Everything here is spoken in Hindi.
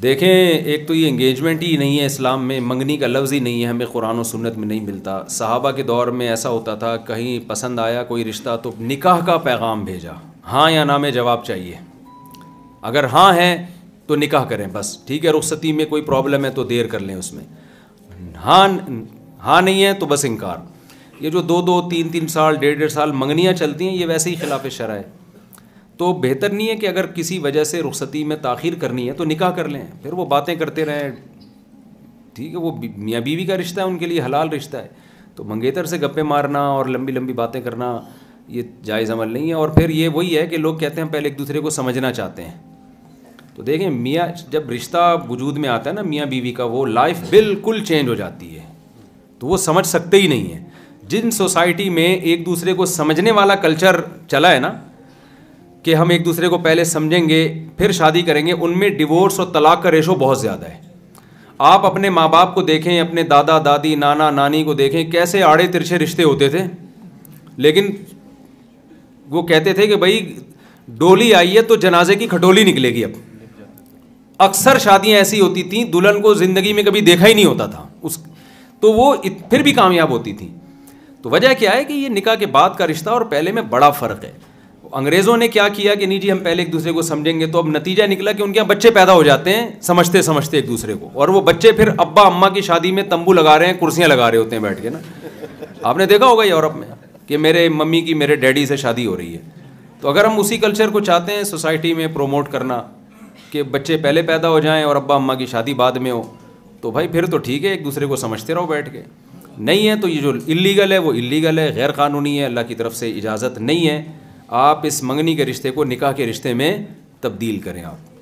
देखें एक तो ये इंगेजमेंट ही नहीं है इस्लाम में मंगनी का लफ्ज़ ही नहीं है हमें कुरान और सुन्नत में नहीं मिलता साहबा के दौर में ऐसा होता था कहीं पसंद आया कोई रिश्ता तो निकाह का पैगाम भेजा हाँ या ना में जवाब चाहिए अगर हाँ है तो निकाह करें बस ठीक है रुखसती में कोई प्रॉब्लम है तो देर कर लें उसमें हाँ हाँ नहीं है तो बस इनकार ये जो दो दो तीन तीन साल डेढ़ डेढ़ साल मंगनियाँ चलती हैं ये वैसे ही खिलाफ शरा है तो बेहतर नहीं है कि अगर किसी वजह से रुखसती में तख़िर करनी है तो निकाह कर लें फिर वो बातें करते रहें ठीक है वो मियाँ बीवी का रिश्ता है उनके लिए हलाल रिश्ता है तो मंगेतर से गप्पे मारना और लंबी लंबी बातें करना ये जायज़ अमल नहीं है और फिर ये वही है कि लोग कहते हैं पहले एक दूसरे को समझना चाहते हैं तो देखें मियाँ जब रिश्ता वजूद में आता है ना मियाँ बीवी का वो लाइफ बिल्कुल चेंज हो जाती है तो वो समझ सकते ही नहीं हैं जिन सोसाइटी में एक दूसरे को समझने वाला कल्चर चला है ना कि हम एक दूसरे को पहले समझेंगे फिर शादी करेंगे उनमें डिवोर्स और तलाक का रेशो बहुत ज़्यादा है आप अपने माँ बाप को देखें अपने दादा दादी नाना नानी को देखें कैसे आड़े तिरछे रिश्ते होते थे लेकिन वो कहते थे कि भाई डोली आई है तो जनाजे की खटोली निकलेगी अब अक्सर शादियां ऐसी होती थी दुल्हन को ज़िंदगी में कभी देखा ही नहीं होता था उस तो वो फिर भी कामयाब होती थी तो वजह क्या है कि ये निकाह के बाद का रिश्ता और पहले में बड़ा फ़र्क है अंग्रेज़ों ने क्या किया कि नहीं जी हम पहले एक दूसरे को समझेंगे तो अब नतीजा निकला कि उनके यहाँ बच्चे पैदा हो जाते हैं समझते समझते एक दूसरे को और वो बच्चे फिर अब्बा अम्मा की शादी में तंबू लगा रहे हैं कुर्सियाँ लगा रहे होते हैं बैठ के ना आपने देखा होगा यूरोप में कि मेरे मम्मी की मेरे डैडी से शादी हो रही है तो अगर हम उसी कल्चर को चाहते हैं सोसाइटी में प्रोमोट करना कि बच्चे पहले पैदा हो जाएं और अब्बा अम्मा की शादी बाद में हो तो भाई फिर तो ठीक है एक दूसरे को समझते रहो बैठ के नहीं है तो ये जो इलीगल है वो इलीगल है गैर कानूनी है अल्लाह की तरफ से इजाज़त नहीं है आप इस मंगनी के रिश्ते को निकाह के रिश्ते में तब्दील करें आप